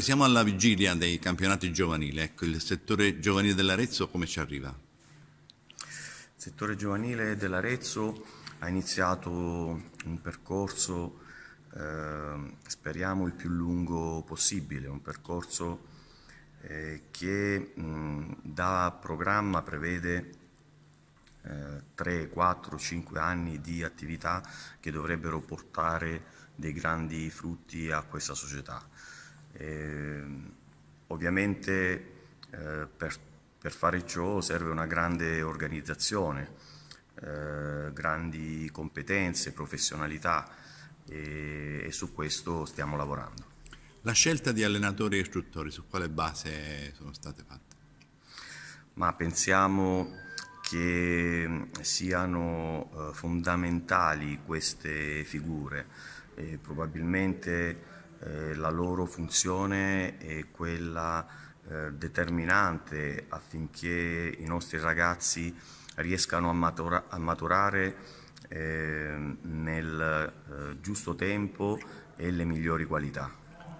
Siamo alla vigilia dei campionati giovanili, ecco, il settore giovanile dell'Arezzo come ci arriva? Il settore giovanile dell'Arezzo ha iniziato un percorso, eh, speriamo il più lungo possibile, un percorso eh, che mh, da programma prevede eh, 3, 4, 5 anni di attività che dovrebbero portare dei grandi frutti a questa società. E, ehm, ovviamente eh, per, per, fare ciò serve una grande organizzazione, eh, grandi competenze, professionalità e, e, su questo stiamo lavorando. La scelta di allenatori e istruttori su quale base sono state fatte? Ma pensiamo che mm, siano eh, fondamentali queste figure, probabilmente eh, la loro funzione è quella eh, determinante affinché i nostri ragazzi riescano a, matura a maturare ehm, eh, nel giusto tempo e le migliori qualità.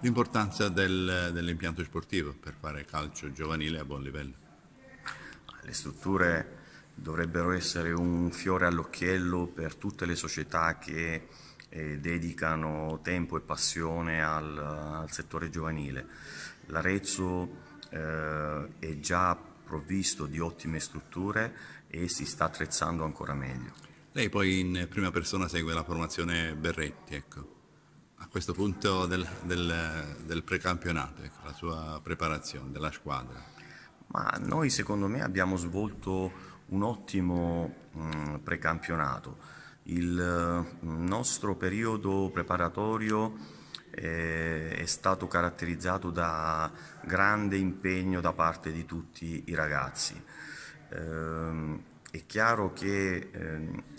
L'importanza del, dell'impianto sportivo per fare calcio giovanile a buon livello? Le strutture dovrebbero essere un fiore all'occhiello per tutte le società che eh, dedicano tempo e passione al, al settore giovanile. L'Arezzo eh, è già provvisto di ottime strutture e si sta attrezzando ancora meglio. Lei poi in prima persona segue la formazione Berretti, ecco. A questo punto del, del, del precampionato, ecco, la sua preparazione della squadra. Ma noi secondo me abbiamo svolto un ottimo mh, mm, precampionato. Il eh, nostro periodo preparatorio eh, è stato caratterizzato da grande impegno da parte di tutti i ragazzi. Eh, è chiaro che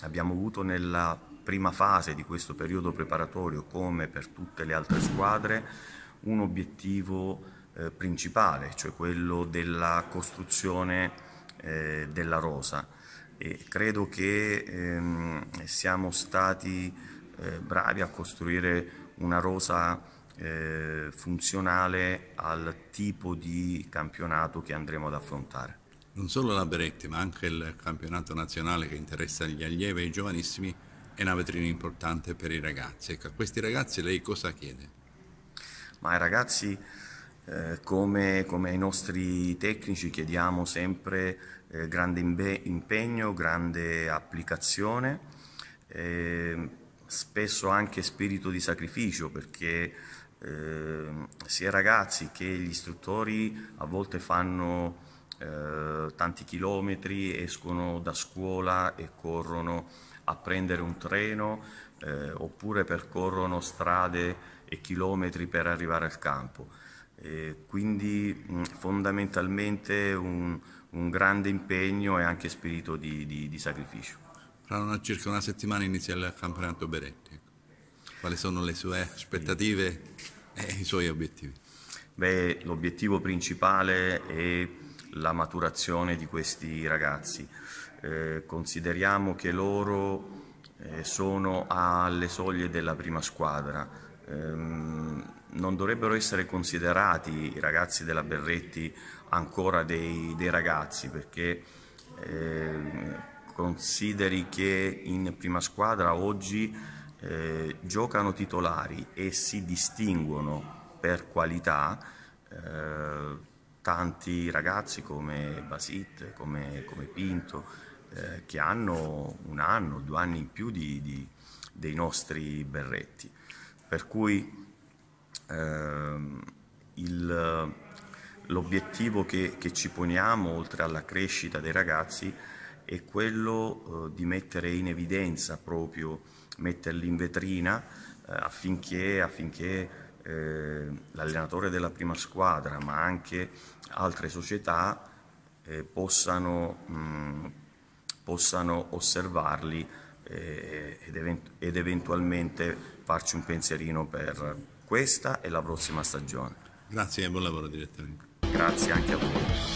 abbiamo avuto nella prima fase di questo periodo preparatorio, come per tutte le altre squadre, un obiettivo principale, cioè quello della costruzione della rosa e credo che ehm, siamo stati eh, bravi a costruire una rosa eh, funzionale al tipo di campionato che andremo ad affrontare. Non solo la Beretti, ma anche il campionato nazionale che interessa gli allievi e i giovanissimi è una vetrina importante per i ragazzi. Ecco, a questi ragazzi lei cosa chiede? Ma ai ragazzi eh, come, come, ai nostri tecnici chiediamo sempre eh, grande impegno, grande applicazione, eh, spesso anche spirito di sacrificio perché ehm, sia i ragazzi che gli istruttori a volte fanno eh, tanti chilometri, escono da scuola e corrono a prendere un treno eh, oppure percorrono strade e chilometri per arrivare al campo. E quindi fondamentalmente un, un, grande impegno e anche spirito di, di, di sacrificio. Tra una, circa una settimana inizia il campionato Beretti. Ecco. Quali sono le sue aspettative e i suoi obiettivi? Beh, l'obiettivo principale è la maturazione di questi ragazzi. Eh, consideriamo che loro eh, sono alle soglie della prima squadra. Eh, non dovrebbero essere considerati i ragazzi della Berretti ancora dei, dei ragazzi perché eh, consideri che in prima squadra oggi eh, giocano titolari e si distinguono per qualità eh, tanti ragazzi come Basit, come, come Pinto, eh, che hanno un anno, due anni in più di, di, dei nostri berretti. Per cui Ehm, il, l'obiettivo che, che, ci poniamo, oltre alla crescita dei ragazzi, è quello eh, di mettere in evidenza proprio, metterli in vetrina eh, affinché, affinché eh, l'allenatore della prima squadra, ma anche altre società eh, possano, mh, mm, possano, osservarli eh, ed, event- ed eventualmente farci un pensierino per, questa e la prossima stagione. Grazie e buon lavoro direttamente. Grazie anche a voi.